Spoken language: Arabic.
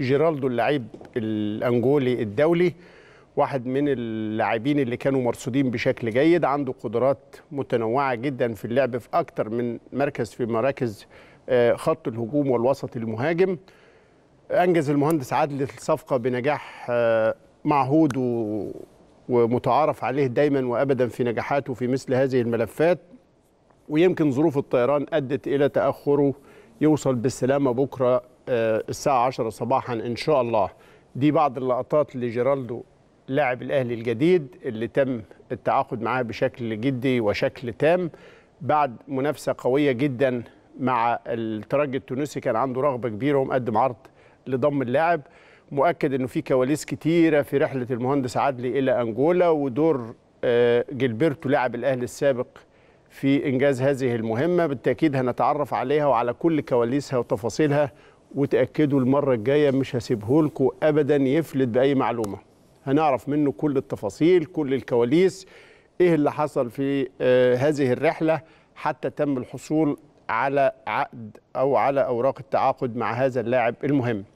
جيرالدو اللعيب الانجولي الدولي واحد من اللاعبين اللي كانوا مرصودين بشكل جيد عنده قدرات متنوعه جدا في اللعب في اكتر من مركز في مراكز آه، خط الهجوم والوسط المهاجم انجز المهندس عادل الصفقه بنجاح آه، معهود ومتعارف عليه دايما وابدا في نجاحاته في مثل هذه الملفات ويمكن ظروف الطيران ادت الى تاخره يوصل بالسلامه بكره آه، الساعة 10 صباحا إن شاء الله دي بعض اللقطات لجيرالدو لاعب الأهلي الجديد اللي تم التعاقد معاه بشكل جدي وشكل تام بعد منافسة قوية جدا مع الترجي التونسي كان عنده رغبة كبيرة ومقدم عرض لضم اللاعب مؤكد انه في كواليس كتيره في رحله المهندس عدلي الى انجولا ودور آه، جيلبرتو لاعب الاهلي السابق في انجاز هذه المهمه بالتاكيد هنتعرف عليها وعلى كل كواليسها وتفاصيلها وتاكدوا المره الجايه مش هسيبه لكم ابدا يفلت باي معلومه هنعرف منه كل التفاصيل كل الكواليس ايه اللي حصل في آه، هذه الرحله حتى تم الحصول على عقد او على اوراق التعاقد مع هذا اللاعب المهم